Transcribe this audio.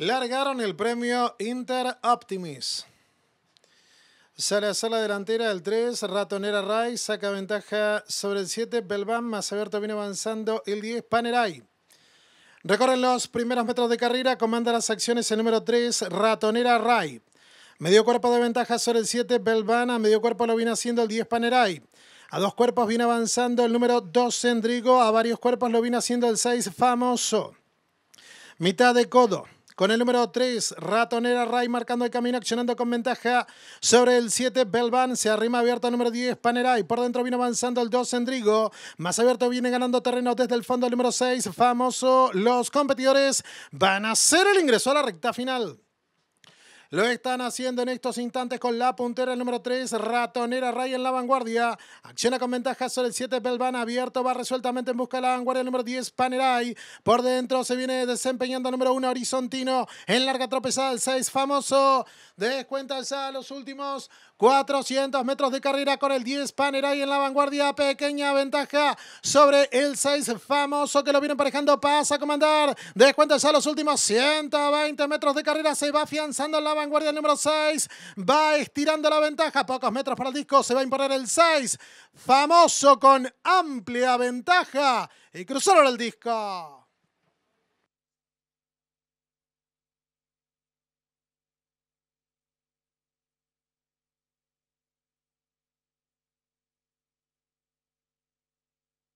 largaron el premio Inter Optimis. Sale a la delantera el 3, Ratonera Ray saca ventaja sobre el 7, Belván, abierto viene avanzando el 10, Panerai. Recorren los primeros metros de carrera, comanda las acciones el número 3, Ratonera Ray. Medio cuerpo de ventaja sobre el 7, Belván, a medio cuerpo lo viene haciendo el 10, Panerai. A dos cuerpos viene avanzando el número 2, Endrigo, a varios cuerpos lo viene haciendo el 6, Famoso. Mitad de codo. Con el número 3, Ratonera Ray marcando el camino, accionando con ventaja sobre el 7, Belván Se arrima abierto al número 10, y Por dentro viene avanzando el 2, Endrigo. Más abierto viene ganando terreno desde el fondo el número 6, Famoso. Los competidores van a hacer el ingreso a la recta final. Lo están haciendo en estos instantes con la puntera el número 3, Ratonera Ray en la vanguardia. Acciona con ventaja sobre el 7, Belván abierto, va resueltamente en busca de la vanguardia el número 10, Paneray. Por dentro se viene desempeñando el número 1, Horizontino. En larga tropezada el 6, famoso. Descuenta ya los últimos 400 metros de carrera con el 10, Paneray en la vanguardia. Pequeña ventaja sobre el 6, famoso que lo viene emparejando. Pasa a comandar. Descuenta ya los últimos 120 metros de carrera. Se va afianzando en la vanguardia número 6. Va estirando la ventaja. Pocos metros para el disco. Se va a imponer el 6. Famoso con amplia ventaja. Y cruzaron el disco.